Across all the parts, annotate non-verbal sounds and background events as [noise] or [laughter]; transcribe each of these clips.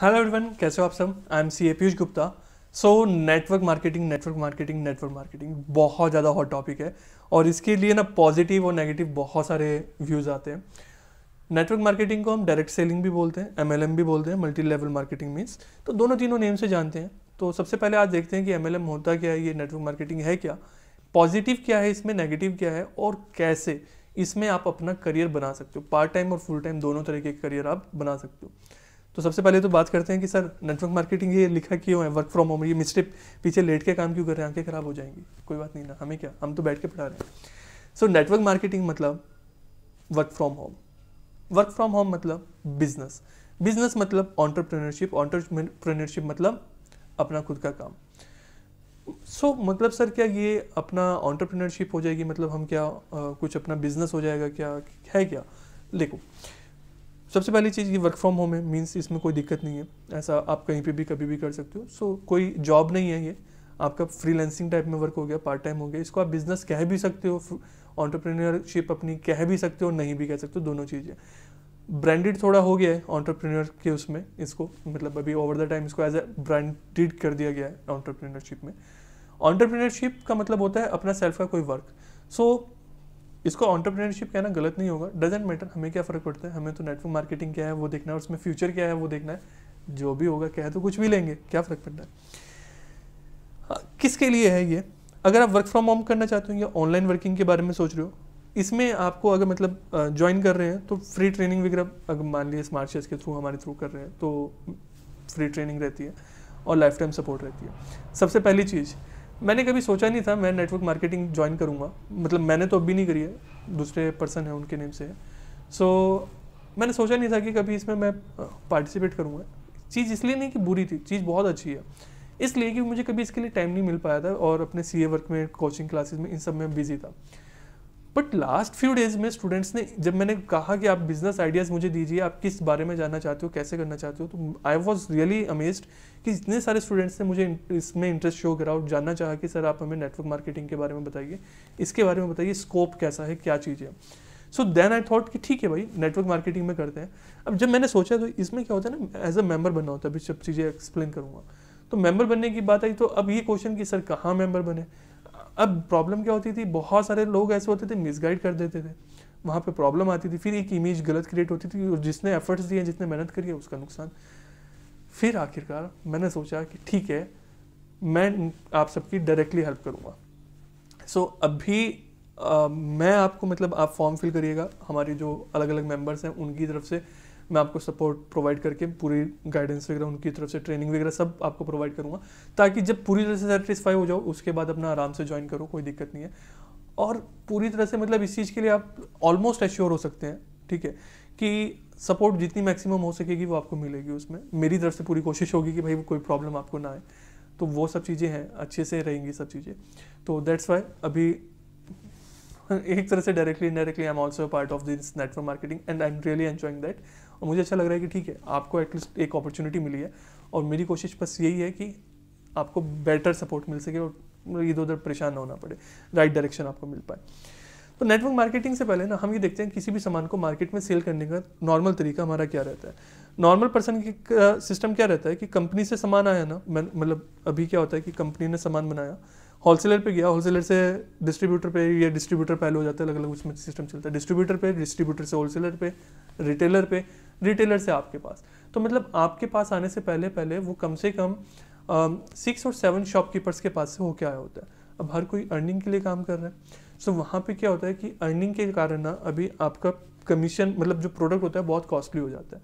hello everyone कैसे हो आप सब I am C A Piyush Gupta so network marketing network marketing network marketing बहुत ज़्यादा हॉट टॉपिक है और इसके लिए ना पॉजिटिव और नेगेटिव बहुत सारे व्यूज़ आते हैं नेटवर्क मार्केटिंग को हम डायरेक्ट सेलिंग भी बोलते हैं एम भी बोलते हैं मल्टी लेवल मार्केटिंग मीन्स तो दोनों तीनों नेम से जानते हैं तो सबसे पहले आज देखते हैं कि एम होता क्या है ये नेटवर्क मार्केटिंग है क्या पॉजिटिव क्या है इसमें नेगेटिव क्या है और कैसे इसमें आप अपना करियर बना सकते हो पार्ट टाइम और फुल टाइम दोनों तरह के करियर आप बना सकते हो तो सबसे पहले तो बात करते हैं कि सर नेटवर्क मार्केटिंग ये लिखा क्यों है वर्क फ्रॉम होम ये मिस्टेक पीछे लेट के काम क्यों कर रहे हैं आंखें खराब हो जाएंगी कोई बात नहीं ना हमें क्या हम तो बैठ के पढ़ा रहे हैं सो नेटवर्क मार्केटिंग मतलब work from home work from home मतलब बिजनेस बिजनेस मतलब ऑन्टरप्रेनरशिप ऑन्टरप्रेनरशिप मतलब अपना खुद का काम सो so, मतलब सर क्या ये अपना ऑन्टरप्रेनरशिप हो जाएगी मतलब हम क्या आ, कुछ अपना बिजनेस हो जाएगा क्या है क्या देखो सबसे पहली चीज़ ये वर्क फ्रॉम होम है मीन्स इसमें कोई दिक्कत नहीं है ऐसा आप कहीं पे भी कभी भी कर सकते हो सो so, कोई जॉब नहीं है ये आपका फ्रीलैंसिंग टाइप में वर्क हो गया पार्ट टाइम हो गया इसको आप बिज़नेस कह भी सकते हो ऑन्टरप्रीनियरशिप अपनी कह भी सकते हो नहीं भी कह सकते हो दोनों चीज़ें ब्रांडेड थोड़ा हो गया है ऑन्टरप्रीनियर के उसमें इसको मतलब अभी ओवर द टाइम इसको एज ए ब्रांडेड कर दिया गया है ऑन्टरप्रीनियरशिप में ऑन्टरप्रीनियरशिप का मतलब होता है अपना सेल्फ का कोई वर्क सो so, इसको ऑन्टरप्रीनरशिप कहना गलत नहीं होगा डजेंट मैटर हमें क्या फ़र्क पड़ता है हमें तो नेटवर्क मार्केटिंग क्या है वो देखना है उसमें फ्यूचर क्या है वो देखना है जो भी होगा क्या है तो कुछ भी लेंगे क्या फ़र्क पड़ता है हाँ, किसके लिए है ये अगर आप वर्क फ्रॉम होम करना चाहते हो या ऑनलाइन वर्किंग के बारे में सोच रहे हो इसमें आपको अगर मतलब ज्वाइन कर रहे हैं तो फ्री ट्रेनिंग वगैरह अगर मान लीजिए स्मार्ट शेयर्स के थ्रू हमारे थ्रू कर रहे हैं तो फ्री ट्रेनिंग रहती है और लाइफ टाइम सपोर्ट रहती है सबसे पहली चीज़ मैंने कभी सोचा नहीं था मैं नेटवर्क मार्केटिंग ज्वाइन करूँगा मतलब मैंने तो अभी नहीं करी है दूसरे पर्सन है उनके नेम से सो so, मैंने सोचा नहीं था कि कभी इसमें मैं पार्टिसिपेट करूँगा चीज़ इसलिए नहीं कि बुरी थी चीज़ बहुत अच्छी है इसलिए कि मुझे कभी इसके लिए टाइम नहीं मिल पाया था और अपने सी वर्क में कोचिंग क्लासेस में इन सब में बिजी था बट लास्ट फ्यू डेज में स्टूडेंट्स ने जब मैंने कहा कि आप बिजनेस आइडियाज़ मुझे दीजिए आप किस बारे में जानना चाहते हो कैसे करना चाहते हो तो आई वॉज रियली अमेज्ड कि इतने सारे स्टूडेंट्स ने मुझे इसमें इंटरेस्ट शो करा और जानना चाहा कि सर आप हमें नेटवर्क मार्केटिंग के बारे में बताइए इसके बारे में बताइए स्कोप कैसा है क्या चीज़ है सो देन आई थॉट कि ठीक है भाई नेटवर्क मार्केटिंग में करते हैं अब जब मैंने सोचा तो इसमें क्या होता है ना एज अ मेंबर बनना होता है अभी सब चीज़ें एक्सप्लेन करूँगा तो मेंबर बनने की बात आई तो अब ये क्वेश्चन कि सर कहाँ मेंबर बने अब प्रॉब्लम क्या होती थी बहुत सारे लोग ऐसे होते थे मिसगाइड कर देते थे वहाँ पे प्रॉब्लम आती थी फिर एक इमेज गलत क्रिएट होती थी और जिसने एफर्ट्स दिए जितने मेहनत करी है उसका नुकसान फिर आखिरकार मैंने सोचा कि ठीक है मैं आप सबकी डायरेक्टली हेल्प करूँगा सो so, अभी आ, मैं आपको मतलब आप फॉर्म फिल करिएगा हमारी जो अलग अलग मेम्बर्स हैं उनकी तरफ से मैं आपको सपोर्ट प्रोवाइड करके पूरी गाइडेंस वगैरह उनकी तरफ से ट्रेनिंग वगैरह सब आपको प्रोवाइड करूँगा ताकि जब पूरी तरह से सेटिस्फाई हो जाओ उसके बाद अपना आराम से ज्वाइन करो कोई दिक्कत नहीं है और पूरी तरह से मतलब इस चीज़ के लिए आप ऑलमोस्ट एश्योर हो सकते हैं ठीक है कि सपोर्ट जितनी मैक्सिमम हो सकेगी वो आपको मिलेगी उसमें मेरी तरफ से पूरी कोशिश होगी कि भाई कोई प्रॉब्लम आपको ना आए तो वो सब चीज़ें हैं अच्छे से रहेंगी सब चीज़ें तो दैट्स वाई अभी [laughs] एक तरह से directly indirectly I am also part of this network marketing and I am really enjoying that और मुझे अच्छा लग रहा है कि ठीक है आपको एटलीस्ट एक अपॉर्चुनिटी मिली है और मेरी कोशिश बस यही है कि आपको बेटर सपोर्ट मिल सके और मतलब इधर उधर परेशान ना होना पड़े राइट डायरेक्शन आपको मिल पाए तो नेटवर्क मार्केटिंग से पहले ना हम ये देखते हैं किसी भी सामान को मार्केट में सेल करने का नॉर्मल तरीका हमारा क्या रहता है नॉर्मल पर्सन की सिस्टम uh, क्या रहता है कि कंपनी से सामान आया ना मतलब अभी क्या होता है कि कंपनी ने सामान बनाया होलसेलर पे गया होलसेलर से डिस्ट्रीब्यूटर पे या डिस्ट्रीब्यूटर पहले हो जाते हैं अलग अलग उसमें सिस्टम चलता है डिस्ट्रीब्यूटर पे डिस्ट्रीब्यूटर से होलसेलर पे रिटेलर पे रिटेलर से आपके पास तो मतलब आपके पास आने से पहले पहले वो कम से कम सिक्स और सेवन शॉपकीपर्स के पास से होके आया होता है अब हर कोई अर्निंग के लिए काम कर रहा है सो so, वहाँ पे क्या होता है कि अर्निंग के कारण ना अभी आपका कमीशन मतलब जो प्रोडक्ट होता है बहुत कॉस्टली हो जाता है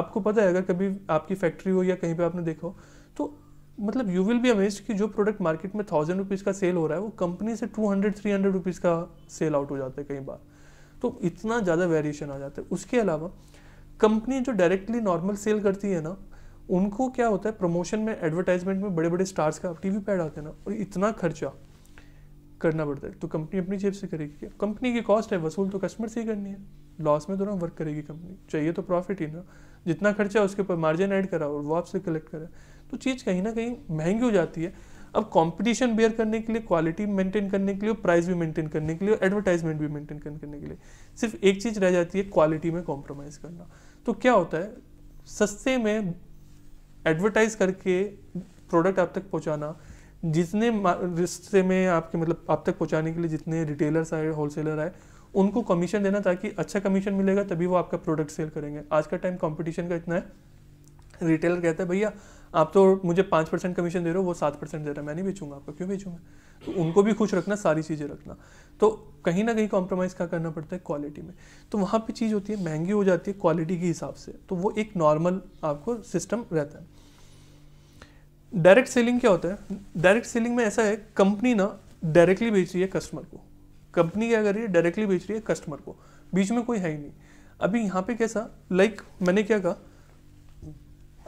आपको पता है अगर कभी आपकी फैक्ट्री हो या कहीं पे आपने देखा हो तो मतलब यू विल बी अमेज कि जो प्रोडक्ट मार्केट में थाउजेंड रुपीज़ का सेल हो रहा है वो कंपनी से two hundred three hundred rupees का सेल आउट हो जाता है कई बार तो इतना ज़्यादा वेरिएशन आ जाता है उसके अलावा कंपनी जो डायरेक्टली नॉर्मल सेल करती है ना उनको क्या होता है प्रमोशन में एडवर्टाइजमेंट में बड़े बड़े स्टार्स का टी वी पैड आते हैं ना और इतना खर्चा करना पड़ता है तो कंपनी अपनी जेब से करेगी क्या कंपनी की कॉस्ट है वसूल तो कस्टमर से ही करनी है लॉस में तो ना वर्क करेगी कंपनी चाहिए तो प्रॉफिट ही ना जितना खर्चा उसके ऊपर मार्जिन ऐड करा और वो आपसे कलेक्ट करा तो चीज़ कहीं ना कहीं महंगी हो जाती है अब कंपटीशन बेयर करने के लिए क्वालिटी मेंटेन करने के लिए प्राइस भी मेंटेन करने के लिए एडवर्टाइजमेंट भी मेंटेन करने के लिए सिर्फ एक चीज़ रह जाती है क्वालिटी में कॉम्प्रोमाइज़ करना तो क्या होता है सस्ते में एडवर्टाइज करके प्रोडक्ट आप तक पहुंचाना जितने रिश्ते में आपके मतलब आप तक पहुंचाने के लिए जितने रिटेलर्स आए होलसेलर आए उनको कमीशन देना ताकि अच्छा कमीशन मिलेगा तभी वो आपका प्रोडक्ट सेल करेंगे आज का टाइम कंपटीशन का इतना है रिटेलर कहता है भैया आप तो मुझे पाँच परसेंट कमीशन दे रहे हो वो सात परसेंट दे रहा है मैं नहीं बेचूंगा आपको क्यों बेचूंगा तो उनको भी खुश रखना सारी चीज़ें रखना तो कहीं ना कहीं कॉम्प्रोमाइज़ क्या करना पड़ता है क्वालिटी में तो वहाँ पर चीज़ होती है महंगी हो जाती है क्वालिटी के हिसाब से तो वो एक नॉर्मल आपको सिस्टम रहता है डायरेक्ट सेलिंग क्या होता है डायरेक्ट सेलिंग में ऐसा है कंपनी ना डायरेक्टली बेच रही है कस्टमर को कंपनी क्या कर रही है डायरेक्टली बेच रही है कस्टमर को बीच में कोई है ही नहीं अभी यहाँ पे कैसा लाइक like, मैंने क्या कहा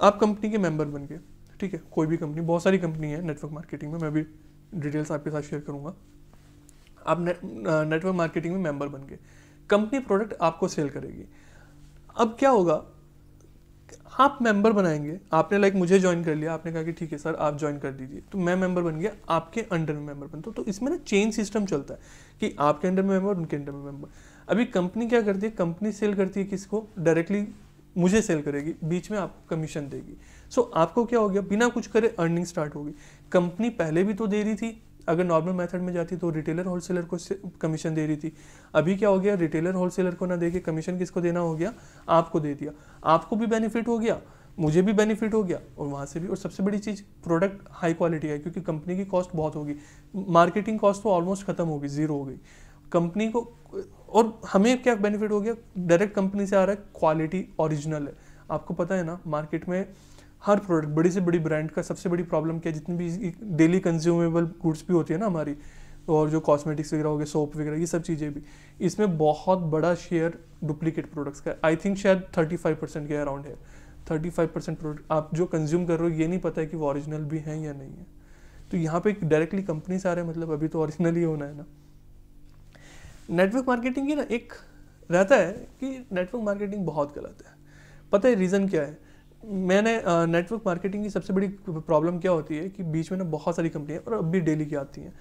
आप कंपनी के मेंबर बन गए ठीक है कोई भी कंपनी बहुत सारी कंपनी है नेटवर्क मार्केटिंग में मैं भी डिटेल्स आपके साथ शेयर करूंगा आप नेटवर्क मार्केटिंग में मेंबर बन गए कंपनी प्रोडक्ट आपको सेल करेगी अब क्या होगा आप मेंबर बनाएंगे आपने लाइक मुझे ज्वाइन कर लिया आपने कहा कि ठीक है सर आप ज्वाइन कर दीजिए तो मैं मेंबर बन गया आपके अंडर में मेंबर बनता हूँ तो इसमें ना चेन सिस्टम चलता है कि आपके अंडर में मेंबर उनके अंडर में मेंबर अभी कंपनी क्या करती है कंपनी सेल करती है किसको डायरेक्टली मुझे सेल करेगी बीच में आप कमीशन देगी सो so, आपको क्या हो गया बिना कुछ करे अर्निंग स्टार्ट होगी कंपनी पहले भी तो दे रही थी अगर नॉर्मल मेथड में जाती तो रिटेलर होलसेलर को कमीशन दे रही थी अभी क्या हो गया रिटेलर होलसेलर को ना दे के कमीशन किसको देना हो गया आपको दे दिया आपको भी बेनिफिट हो गया मुझे भी बेनिफिट हो गया और वहाँ से भी और सबसे बड़ी चीज़ प्रोडक्ट हाई क्वालिटी है क्योंकि कंपनी की कॉस्ट बहुत होगी मार्केटिंग कॉस्ट तो ऑलमोस्ट खत्म होगी जीरो हो गई कंपनी को और हमें क्या बेनिफिट हो गया डायरेक्ट कंपनी से आ रहा है क्वालिटी ओरिजिनल है आपको पता है ना मार्केट में हर प्रोडक्ट बड़ी से बड़ी ब्रांड का सबसे बड़ी प्रॉब्लम क्या है जितनी भी डेली कंज्यूमेबल गुड्स भी होती है ना हमारी और जो कॉस्मेटिक्स वगैरह हो गए सोप वगैरह ये सब चीज़ें भी इसमें बहुत बड़ा शेयर डुप्लीकेट प्रोडक्ट्स का आई थिंक शायद थर्टी फाइव परसेंट के अराउंड है थर्टी फाइव परसेंट प्रोडक्ट आप जो कंज्यूम कर रहे हो ये नहीं पता है कि वो ओरिजिनल भी हैं या नहीं है तो यहाँ पे डायरेक्टली कंपनी से आ रहे हैं मतलब अभी तो ओरिजिनल ही होना है ना नेटवर्क मार्केटिंग की ना एक रहता है कि नेटवर्क मार्केटिंग बहुत गलत है पता है रीज़न क्या है मैंने नेटवर्क मार्केटिंग की सबसे बड़ी प्रॉब्लम क्या होती है कि बीच में ना बहुत सारी कंपनियाँ और अब भी डेली की आती हैं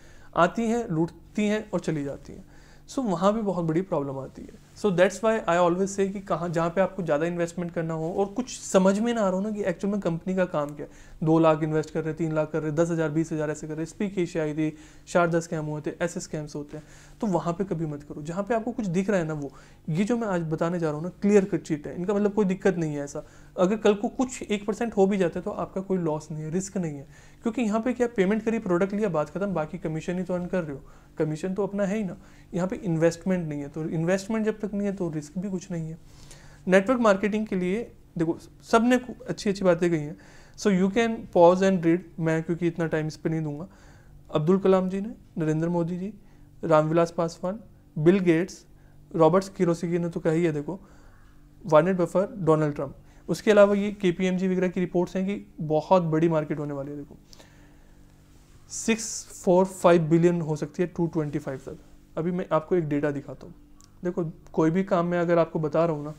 आती हैं लूटती हैं और चली जाती हैं सो so, वहाँ भी बहुत बड़ी प्रॉब्लम आती है so that's why I always say कि कहाँ जहाँ पे आपको ज़्यादा इन्वेस्टमेंट करना हो और कुछ समझ में ना आ रहा हो ना कि एक्चुअल में कंपनी का काम क्या है दो लाख इन्वेस्ट कर रहे तीन लाख कर रहे दस हज़ार बीस हज़ार ऐसे कर रहे स्पीक एशिया आई थी शारदा स्कैम हुए थे ऐसे स्कैम्स होते हैं तो वहाँ पर कभी मत करो जहाँ पर आपको कुछ दिख रहा है ना वो ये जो मैं आज बताने जा रहा हूँ ना क्लियर कट चीट है इनका मतलब कोई दिक्कत नहीं है ऐसा अगर कल को कुछ एक परसेंट हो भी जाता है तो आपका कोई लॉस नहीं है रिस्क नहीं है क्योंकि यहाँ पे क्या पेमेंट करिए प्रोडक्ट लिया बात खत्म बाकी कमीशन ही तो अर्न कर रहे हो कमीशन तो अपना है ही ना यहाँ पे इन्वेस्टमेंट नहीं है तो इन्वेस्टमेंट जब तक नहीं है तो रिस्क भी कुछ नहीं है नेटवर्क मार्केटिंग के लिए देखो सब ने अच्छी अच्छी बातें कही हैं so you can pause and read मैं क्योंकि इतना टाइम इस पर नहीं दूंगा अब्दुल कलाम जी ने Narendra Modi ji Ramvilas Paswan Bill Gates Roberts Kiyosaki ने तो कही है देखो वानेट बफर डोनाल्ड ट्रंप उसके अलावा ये के वगैरह की रिपोर्ट्स हैं कि बहुत बड़ी मार्केट होने वाली है देखो सिक्स फोर फाइव बिलियन हो सकती है टू ट्वेंटी फाइव तक अभी मैं आपको एक डेटा दिखाता हूँ देखो कोई भी काम मैं अगर आपको बता रहा हूँ ना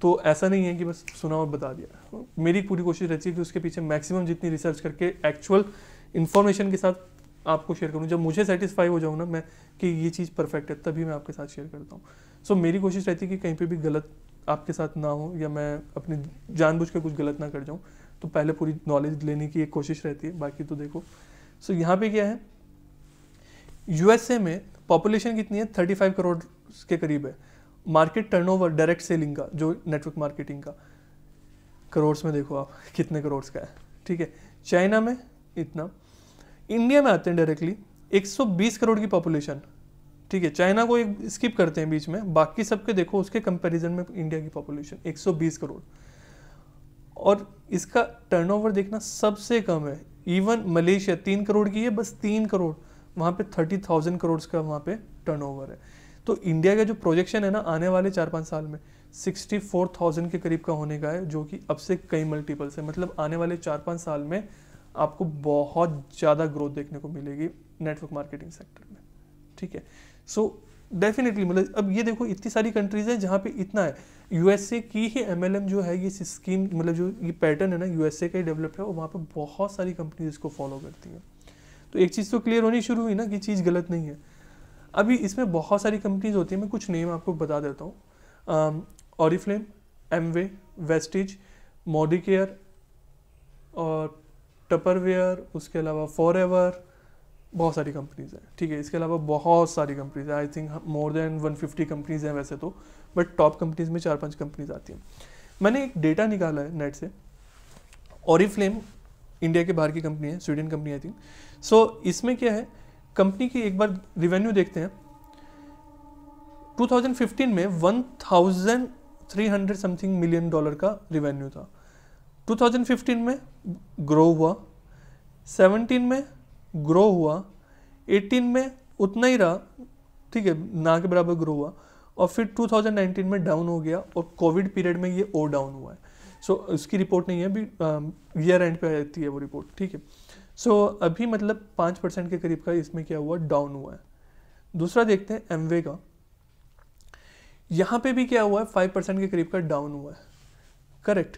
तो ऐसा नहीं है कि बस सुना और बता दिया मेरी पूरी कोशिश रहती है कि उसके पीछे मैक्सिमम जितनी रिसर्च करके एक्चुअल इन्फॉर्मेशन के साथ आपको शेयर करूँ जब मुझे सेटिस्फाई हो जाऊँ ना मैं कि ये चीज़ परफेक्ट है तभी मैं आपके साथ शेयर करता हूँ सो so, मेरी कोशिश रहती है कि कहीं पर भी गलत आपके साथ ना हो या मैं अपनी जानबूझ कर कुछ गलत ना कर जाऊँ तो पहले पूरी नॉलेज लेने की एक कोशिश रहती है बाकी तो देखो सो so, यहाँ पे क्या है यूएसए में पॉपुलेशन कितनी है थर्टी फाइव करोड़ के करीब है मार्केट टर्नओवर डायरेक्ट सेलिंग का जो नेटवर्क मार्केटिंग का करोड़ में देखो आप कितने करोड़ का है ठीक है चाइना में इतना इंडिया में आते हैं डायरेक्टली 120 करोड़ की पॉपुलेशन ठीक है चाइना को एक स्किप करते हैं बीच में बाकी सबके देखो उसके कंपैरिजन में इंडिया की पॉपुलेशन 120 करोड़ और इसका टर्नओवर देखना सबसे कम है इवन मलेशिया तीन करोड़ की है बस तीन करोड़ वहाँ पे थर्टी थाउजेंड करोड़ का वहाँ पे टर्न है तो इंडिया का जो प्रोजेक्शन है ना आने वाले चार पाँच साल में सिक्सटी फोर थाउजेंड के करीब का होने का है जो कि अब से कई मल्टीपल्स है मतलब आने वाले चार पाँच साल में आपको बहुत ज़्यादा ग्रोथ देखने को मिलेगी नेटवर्क मार्केटिंग सेक्टर में ठीक है सो so, डेफिनेटली मतलब अब ये देखो इतनी सारी कंट्रीज़ हैं जहाँ पे इतना है यूएसए की ही एमएलएम जो है ये स्कीम मतलब जो ये पैटर्न है ना यूएसए का ही डेवलप है और वहाँ पे बहुत सारी कंपनीज इसको फॉलो करती हैं तो एक चीज़ तो क्लियर होनी शुरू हुई ना कि चीज़ गलत नहीं है अभी इसमें बहुत सारी कंपनीज होती है मैं कुछ नेम आपको बता देता हूँ Oriflame Amway Vestige Modicare और टपरवेयर उसके अलावा फॉर एवर बहुत सारी कंपनीज हैं ठीक है इसके अलावा बहुत सारी कंपनीज हैं I think more than 150 companies हैं वैसे तो बट टॉप कंपनीज में चार पांच कंपनीज आती हैं मैंने एक डेटा निकाला है नेट से ओरिफ्लेम इंडिया के बाहर की कंपनी है Sweden company I think so इसमें क्या है कंपनी की एक बार रिवेन्यू देखते हैं 2015 में 1300 समथिंग मिलियन डॉलर का रिवेन्यू था 2015 में ग्रो हुआ 17 में ग्रो हुआ 18 में उतना ही रहा ठीक है ना के बराबर ग्रो हुआ और फिर 2019 में डाउन हो गया और कोविड पीरियड में ये ओ डाउन हुआ है सो so, उसकी रिपोर्ट नहीं है अभी ईयर एंड पे आती है वो रिपोर्ट ठीक है सो so, अभी मतलब पाँच परसेंट के करीब का इसमें क्या हुआ डाउन हुआ है दूसरा देखते हैं एमवे का यहाँ पे भी क्या हुआ है फाइव परसेंट के करीब का डाउन हुआ है करेक्ट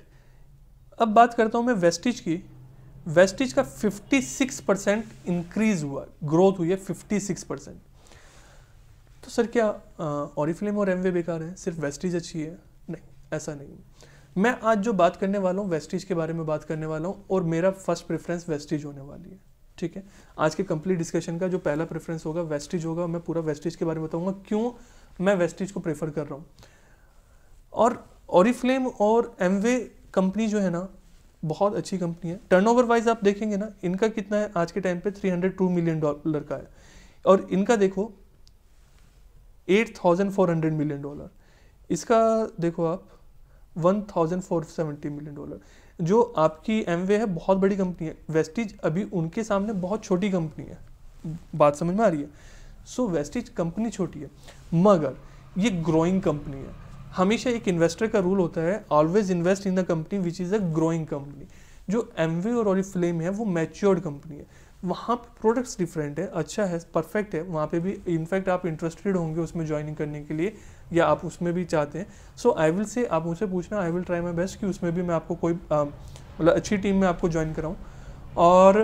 अब बात करता हूँ मैं वेस्टिज की वेस्टिज का 56 परसेंट इंक्रीज हुआ ग्रोथ हुई है 56 परसेंट तो सर क्या ऑरिफ्लेम और एमवे बेकार है सिर्फ वेस्टिज अच्छी है नहीं ऐसा नहीं मैं आज जो बात करने वाला हूँ वेस्टिज के बारे में बात करने वाला हूँ और मेरा फर्स्ट प्रेफरेंस वेस्टिज होने वाली है ठीक है आज के कंप्लीट डिस्कशन का जो पहला प्रेफरेंस होगा वेस्टिज होगा मैं पूरा वेस्टिज के बारे में बताऊंगा क्यों मैं वेस्टिज को प्रेफर कर रहा हूँ और ऑरिफ्लेम और एमवे कंपनी जो है ना बहुत अच्छी कंपनी है टर्नओवर वाइज आप देखेंगे ना इनका कितना है आज के टाइम पे 302 मिलियन डॉलर का है और इनका देखो 8,400 मिलियन डॉलर इसका देखो आप 1,470 मिलियन डॉलर जो आपकी एम है बहुत बड़ी कंपनी है वेस्टिज अभी उनके सामने बहुत छोटी कंपनी है बात समझ में आ रही है सो वेस्टिज कंपनी छोटी है मगर ये ग्रोइंग कंपनी है हमेशा एक इन्वेस्टर का रूल होता है always invest in the company which is a growing company जो एम और ओरिफ्लेम है वो मैच्योर्ड कंपनी है वहाँ पे प्रोडक्ट्स डिफरेंट है अच्छा है परफेक्ट है वहाँ पे भी इनफैक्ट आप इंटरेस्टेड होंगे उसमें ज्वाइनिंग करने के लिए या आप उसमें भी चाहते हैं सो आई विल से आप मुझसे पूछना I will try my best कि उसमें भी मैं आपको कोई मतलब अच्छी टीम में आपको ज्वाइन कराऊँ और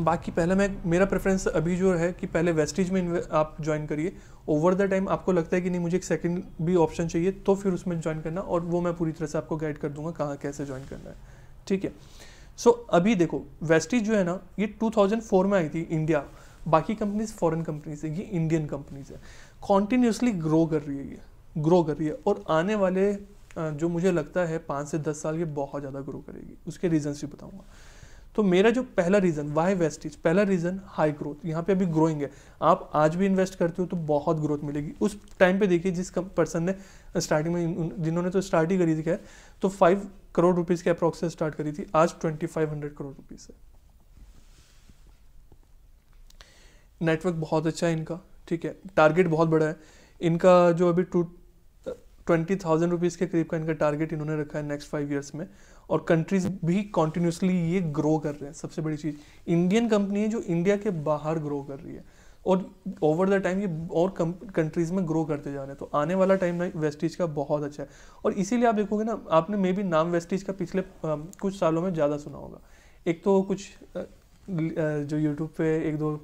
बाकी पहले मैं मेरा प्रेफरेंस अभी जो है कि पहले वेस्टिज में आप ज्वाइन करिए ओवर द टाइम आपको लगता है कि नहीं मुझे एक सेकंड भी ऑप्शन चाहिए तो फिर उसमें ज्वाइन करना और वो मैं पूरी तरह से आपको गाइड कर दूंगा कहाँ कैसे ज्वाइन करना है ठीक है सो so, अभी देखो वेस्टिज जो है ना ये 2004 में आई थी इंडिया बाकी कंपनीज फॉरेन कंपनीज है ये इंडियन कंपनीज है कॉन्टिन्यूसली ग्रो कर रही है ये ग्रो कर रही है और आने वाले जो मुझे लगता है पाँच से दस साल ये बहुत ज़्यादा ग्रो करेगी उसके रीजन्स भी बताऊँगा तो मेरा जो पहला रीज़न वाई वेस्ट इज पहला रीज़न हाई ग्रोथ यहाँ पे अभी ग्रोइंग है आप आज भी इन्वेस्ट करते हो तो बहुत ग्रोथ मिलेगी उस टाइम पे देखिए जिस पर्सन ने स्टार्टिंग में जिन्होंने तो स्टार्ट ही करी थी क्या तो फाइव करोड़ रुपीज़ के अप्रोक्स स्टार्ट करी थी आज twenty five hundred crore rupees है नेटवर्क बहुत अच्छा है इनका ठीक है टारगेट बहुत बड़ा है इनका जो अभी टू ट्वेंटी थाउजेंड रुपीज़ के करीब का इनका टारगेट इन्होंने रखा है नेक्स्ट फाइव ईयर्स में और कंट्रीज भी कॉन्टीन्यूसली ये ग्रो कर रहे हैं सबसे बड़ी चीज़ इंडियन कंपनी है जो इंडिया के बाहर ग्रो कर रही है और ओवर द टाइम ये और कंट्रीज़ में ग्रो करते जा रहे हैं तो आने वाला टाइम ना वेस्टिज का बहुत अच्छा है और इसीलिए आप देखोगे ना आपने मे बी नाम वेस्टिज का पिछले आ, कुछ सालों में ज़्यादा सुना होगा एक तो कुछ आ, जो यूट्यूब पे एक दो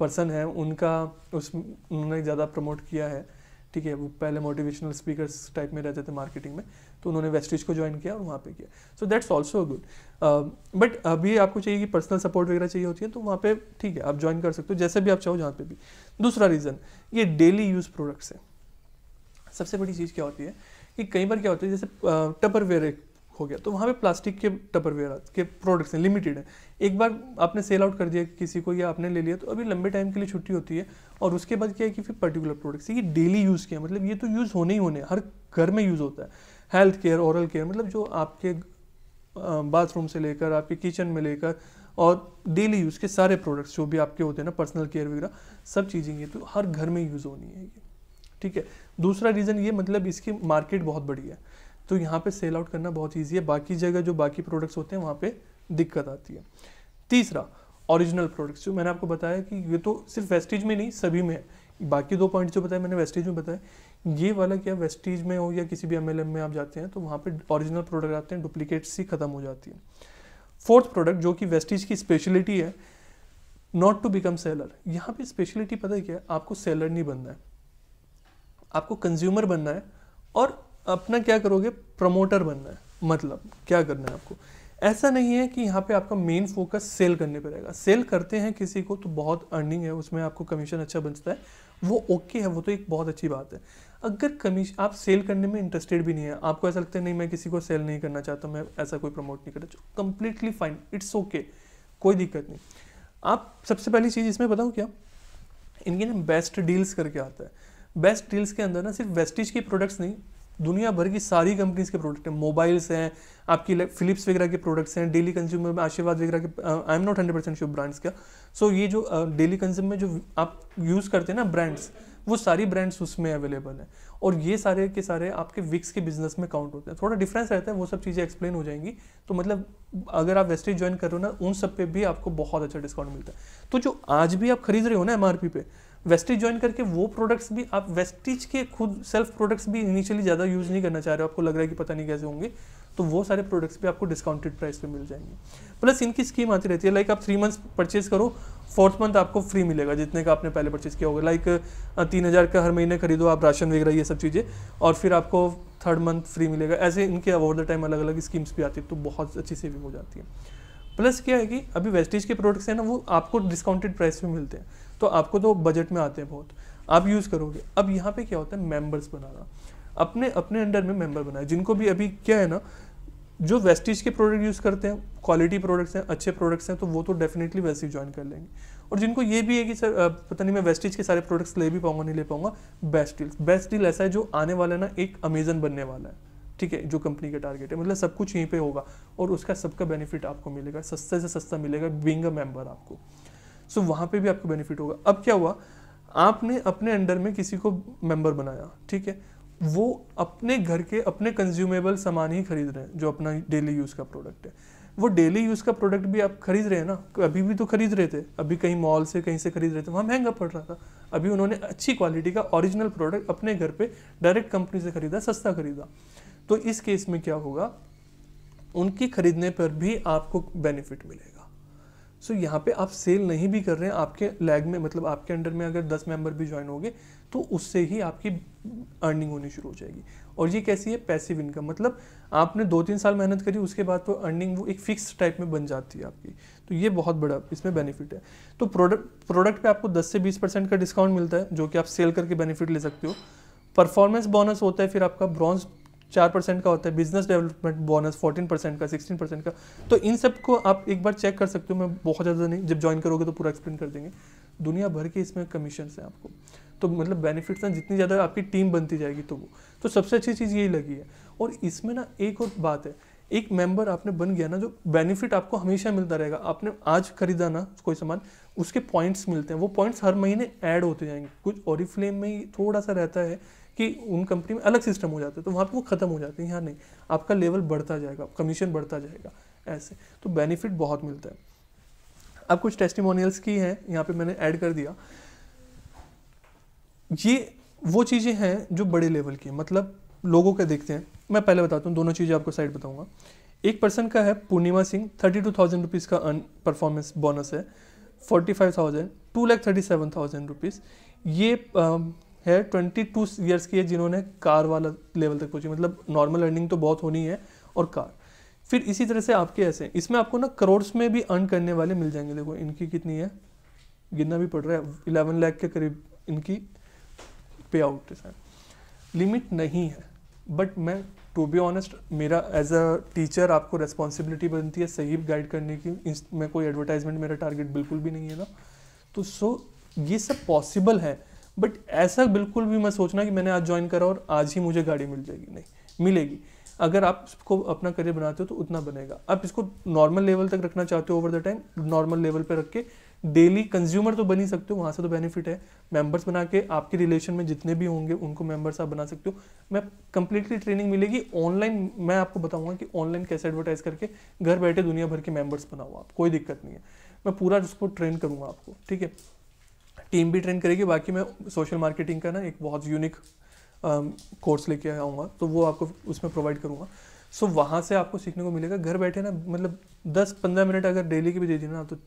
पर्सन है उनका उस उन्होंने ज़्यादा प्रमोट किया है ठीक है वो पहले मोटिवेशनल स्पीकर्स टाइप में रहते थे मार्केटिंग में तो उन्होंने वेस्टिज को ज्वाइन किया और वहाँ पे किया so that's also good but अभी आपको चाहिए कि पर्सनल सपोर्ट वगैरह चाहिए होती है तो वहाँ पे ठीक है आप ज्वाइन कर सकते हो जैसे भी आप चाहो जहाँ पे भी दूसरा रीज़न ये डेली यूज़ प्रोडक्ट्स है सबसे बड़ी चीज़ क्या होती है कि कई बार क्या होता है जैसे टपरवेयर uh, एक हो गया तो वहाँ पे प्लास्टिक के टपरवेयर के प्रोडक्ट्स हैं लिमिटेड हैं एक बार आपने सेल आउट कर दिया किसी को या आपने ले लिया तो अभी लंबे टाइम के लिए छुट्टी होती है और उसके बाद क्या है कि फिर पर्टिकुलर प्रोडक्ट्स ये डेली यूज़ किया मतलब ये तो यूज़ होने ही होने हर घर में यूज़ होता है हेल्थ केयर औरल केयर मतलब जो आपके बाथरूम से लेकर आपके किचन में लेकर और डेली यूज़ के सारे प्रोडक्ट्स जो भी आपके होते हैं ना पर्सनल केयर वगैरह सब चीज़ें ये तो हर घर में यूज़ होनी है ये ठीक है दूसरा रीज़न ये मतलब इसकी मार्केट बहुत बड़ी है तो यहाँ पे सेल आउट करना बहुत ईजी है बाकी जगह जो बाकी प्रोडक्ट्स होते हैं वहाँ पे दिक्कत आती है तीसरा ओरिजिनल प्रोडक्ट्स जो मैंने आपको बताया कि ये तो सिर्फ वेस्टेज में नहीं सभी में है बाकी दो पॉइंट जो बताए मैंने वेस्टेज में बताया ये वाला क्या वेस्टेज में हो या किसी भी एम में आप जाते हैं तो वहाँ पर ऑरिजिनल प्रोडक्ट आते हैं डुप्लीकेट्स ही खत्म हो जाती है फोर्थ प्रोडक्ट जो कि वेस्टेज की स्पेशलिटी है नॉट टू बिकम सेलर यहाँ पे स्पेशलिटी पता है क्या है आपको सेलर नहीं बनना है आपको कंज्यूमर बनना है और अपना क्या करोगे प्रमोटर बनना है मतलब क्या करना है आपको ऐसा नहीं है कि यहाँ पे आपका मेन फोकस सेल करने पर रहेगा सेल करते हैं किसी को तो बहुत अर्निंग है उसमें आपको कमीशन अच्छा बनता है वो ओके okay है वो तो एक बहुत अच्छी बात है अगर कमीशन आप सेल करने में इंटरेस्टेड भी नहीं है आपको ऐसा लगता है नहीं मैं किसी को सेल नहीं करना चाहता मैं ऐसा कोई प्रमोट नहीं करना चाहता कंप्लीटली फाइन इट्स ओके कोई दिक्कत नहीं आप सबसे पहली चीज़ इसमें बताऊँ क्या इनके ना बेस्ट डील्स करके आता है बेस्ट डील्स के अंदर ना सिर्फ वेस्टिज के प्रोडक्ट्स नहीं दुनिया भर की सारी कंपनीज के प्रोडक्ट हैं मोबाइल्स हैं आपकी फिलिप्स वगैरह के प्रोडक्ट्स हैं डेली कंज्यूमर में आशीर्वाद वगैरह के I am not hundred percent sure brands का सो ये जो डेली uh, कंज्यूमर में जो आप यूज़ करते हैं ना ब्रांड्स वो सारी ब्रांड्स उसमें अवेलेबल हैं और ये सारे के सारे आपके विक्स के बिजनेस में काउंट होते हैं थोड़ा डिफरेंस रहता है वो सब चीज़ें एक्सप्लेन हो जाएंगी तो मतलब अगर आप वेस्टेज ज्वाइन कर रहे हो ना उन सब पे भी आपको बहुत अच्छा डिस्काउंट मिलता है तो जो आज भी आप खरीद रहे हो ना एम पे वेस्टिज ज्वाइन करके वो प्रोडक्ट्स भी आप वेस्टिज के खुद सेल्फ प्रोडक्ट्स भी इनिशियली ज़्यादा यूज़ नहीं करना चाह रहे हो आपको लग रहा है कि पता नहीं कैसे होंगे तो वो सारे प्रोडक्ट्स भी आपको डिस्काउंटेड प्राइस पे मिल जाएंगे प्लस इनकी स्कीम आती रहती है लाइक आप थ्री मंथ्स परचेज करो फोर्थ मंथ आपको फ्री मिलेगा जितने का आपने पहले परचेज किया होगा लाइक तीन हज़ार का हर महीने खरीदो आप राशन वगैरह ये सब चीज़ें और फिर आपको थर्ड मंथ फ्री मिलेगा ऐसे इनके ओवर द टाइम अलग अलग स्कीम्स भी आती है तो बहुत अच्छी सेविंग हो जाती है प्लस क्या है कि अभी वेस्टेज के प्रोडक्ट्स हैं ना वो आपको डिस्काउंटेड प्राइस में मिलते हैं तो आपको तो बजट में आते हैं बहुत आप यूज़ करोगे अब यहाँ पे क्या होता है मेंबर्स बनाना अपने अपने अंडर में मेंबर बनाए जिनको भी अभी क्या है ना जो वेस्टिज के प्रोडक्ट यूज़ करते हैं क्वालिटी प्रोडक्ट्स हैं अच्छे प्रोडक्ट्स हैं तो वो तो डेफिनेटली वैसे ही ज्वाइन कर लेंगे और जिनको ये भी है कि सर पता नहीं मैं वेस्टिज के सारे प्रोडक्ट्स ले भी पाऊंगा नहीं ले पाऊंगा बेस्ट डील बेस्ट डील ऐसा है जो आने वाला ना एक अमेजन बनने वाला है ठीक है जो कंपनी का टारगेट है मतलब सब कुछ यहीं पे होगा और उसका सबका बेनिफिट आपको मिलेगा सस्ते से सस्ता मिलेगा बींग अ मेंबर आपको सो वहाँ पे भी आपको बेनिफिट होगा अब क्या हुआ आपने अपने अंडर में किसी को मेंबर बनाया ठीक है वो अपने घर के अपने कंज्यूमेबल सामान ही खरीद रहे हैं जो अपना डेली यूज़ का प्रोडक्ट है वो डेली यूज़ का प्रोडक्ट भी आप खरीद रहे हैं ना अभी भी तो खरीद रहे थे अभी कहीं मॉल से कहीं से खरीद रहे थे वहाँ महंगा पड़ रहा था अभी उन्होंने अच्छी क्वालिटी का ओरिजिनल प्रोडक्ट अपने घर पे डायरेक्ट कंपनी से खरीदा सस्ता खरीदा तो इस केस में क्या होगा उनकी खरीदने पर भी आपको बेनिफिट मिलेगा सो so, यहाँ पे आप सेल नहीं भी कर रहे हैं आपके लैग में मतलब आपके अंडर में अगर 10 मेंबर भी ज्वाइन होंगे तो उससे ही आपकी अर्निंग होनी शुरू हो जाएगी और ये कैसी है पैसिव इनकम मतलब आपने दो तीन साल मेहनत करी उसके बाद तो अर्निंग वो एक फिक्स टाइप में बन जाती है आपकी तो ये बहुत बड़ा इसमें बेनिफिट है तो प्रोडक्ट प्रोडक्ट पर आपको दस से बीस परसेंट का डिस्काउंट मिलता है जो कि आप सेल करके बेनिफिट ले सकते हो परफॉर्मेंस बोनस होता है फिर आपका ब्रॉन्ज चार परसेंट का होता है business development bonus fourteen percent का सिक्सटीन परसेंट का तो इन सब को आप एक बार चेक कर सकते हो मैं बहुत ज़्यादा नहीं जब ज्वाइन करोगे तो पूरा एक्सप्लेन कर देंगे दुनिया भर के इसमें कमीशन हैं आपको तो मतलब बेनिफिट्स हैं जितनी ज़्यादा आपकी टीम बनती जाएगी तो वो तो सबसे अच्छी चीज़ यही लगी है और इसमें ना एक और बात है एक मेंबर आपने बन गया ना जो बेनिफिट आपको हमेशा मिलता रहेगा आपने आज खरीदा ना कोई सामान उसके पॉइंट्स मिलते हैं वो पॉइंट्स हर महीने ऐड होते जाएंगे कुछ और फ्लेम में थोड़ा सा रहता है कि उन कंपनी में अलग सिस्टम हो जाता है तो वहाँ पर वो ख़त्म हो जाते हैं यहाँ नहीं आपका लेवल बढ़ता जाएगा कमीशन बढ़ता जाएगा ऐसे तो बेनिफिट बहुत मिलता है अब कुछ टेस्टिमोनियल्स की हैं यहाँ पे मैंने ऐड कर दिया ये वो चीज़ें हैं जो बड़े लेवल की मतलब लोगों के देखते हैं मैं पहले बताता हूँ दोनों चीज़ें आपको साइड बताऊँगा एक पर्सन का है Purnima Singh thirty two thousand rupees का अर्न परफॉर्मेंस बोनस है forty five thousand two lakh thirty seven thousand rupees ये है 22 ईयर्स की है जिन्होंने कार वाला लेवल तक पहुंची मतलब नॉर्मल अर्निंग तो बहुत होनी है और कार फिर इसी तरह से आपके ऐसे इसमें आपको ना करोड़्स में भी अर्न करने वाले मिल जाएंगे देखो इनकी कितनी है गिनना भी पड़ रहा है इलेवन लैख के करीब इनकी पे आउट है लिमिट नहीं है बट मैं टू बी ऑनेस्ट मेरा एज अ टीचर आपको रेस्पॉन्सिबिलिटी बनती है सही गाइड करने की मैं कोई एडवर्टाइजमेंट मेरा टारगेट बिल्कुल भी नहीं है ना तो सो so, ये सब पॉसिबल है बट ऐसा बिल्कुल भी मैं सोचना कि मैंने आज ज्वाइन करा और आज ही मुझे गाड़ी मिल जाएगी नहीं मिलेगी अगर आप इसको अपना करियर बनाते हो तो उतना बनेगा आप इसको नॉर्मल लेवल तक रखना चाहते हो over the time normal level पर रख के डेली कंज्यूमर तो बन ही सकते हो वहाँ से तो बेनिफिट है मेंबर्स बना के आपके रिलेशन में जितने भी होंगे उनको मेंबर्स आप बना सकते हो मैं कंप्लीटली ट्रेनिंग मिलेगी ऑनलाइन मैं आपको बताऊंगा कि ऑनलाइन कैसे एडवर्टाइज करके घर बैठे दुनिया भर के मेंबर्स बनाओ आप कोई दिक्कत नहीं है मैं पूरा उसको ट्रेन करूँगा आपको ठीक है टीम भी ट्रेन करेगी बाकी मैं सोशल मार्केटिंग का ना एक बहुत यूनिक कोर्स लेके आऊँगा तो वो आपको उसमें प्रोवाइड करूँगा सो so, वहाँ से आपको सीखने को मिलेगा घर बैठे ना मतलब दस पंद्रह मिनट अगर डेली की भी दे दी ना तो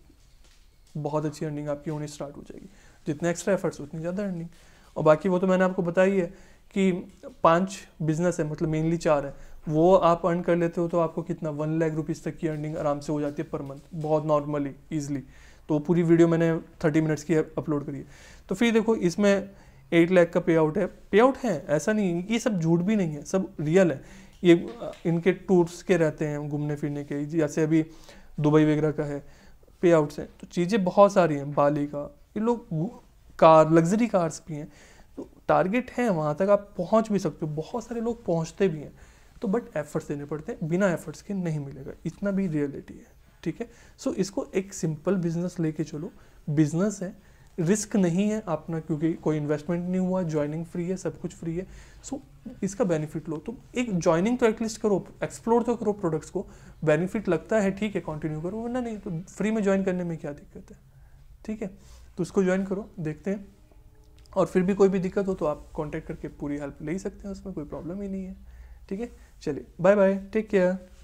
बहुत अच्छी अर्निंग आपकी होनी स्टार्ट हो जाएगी जितना एक्स्ट्रा एफर्ट्स उतनी ज़्यादा अर्निंग और बाकी वो तो मैंने आपको बताई है कि पांच बिजनेस है मतलब मेनली चार है वो आप अर्न कर लेते हो तो आपको कितना वन लाख रुपीज़ तक की अर्निंग आराम से हो जाती है पर मंथ बहुत नॉर्मली ईजिली तो पूरी वीडियो मैंने थर्टी मिनट्स की अपलोड करी है तो फिर देखो इसमें एट लैख का पे आउट है पे आउट है ऐसा नहीं ये सब झूठ भी नहीं है सब रियल है ये इनके टूर्स के रहते हैं घूमने फिरने के जैसे अभी दुबई वगैरह का है पे आउट्स हैं तो चीज़ें बहुत सारी हैं बाली का ये लोग कार लग्जरी कार्स भी हैं तो टारगेट है वहाँ तक आप पहुँच भी सकते हो बहुत सारे लोग पहुँचते भी हैं तो बट एफर्ट्स देने पड़ते हैं बिना एफर्ट्स के नहीं मिलेगा इतना भी रियलिटी है ठीक है सो so, इसको एक सिंपल बिजनेस लेके चलो बिजनेस है रिस्क नहीं है अपना क्योंकि कोई इन्वेस्टमेंट नहीं हुआ ज्वाइनिंग फ्री है सब कुछ फ्री है सो so, इसका बेनिफिट लो तो एक ज्वाइनिंग तो एटलीस्ट करो एक्सप्लोर तो करो प्रोडक्ट्स को बेनिफिट लगता है ठीक है कंटिन्यू करो वरना नहीं तो फ्री में ज्वाइन करने में क्या दिक्कत है ठीक है तो उसको ज्वाइन करो देखते हैं और फिर भी कोई भी दिक्कत हो तो आप कॉन्टैक्ट करके पूरी हेल्प ले सकते हैं उसमें कोई प्रॉब्लम ही नहीं है ठीक है चलिए बाय बाय टेक केयर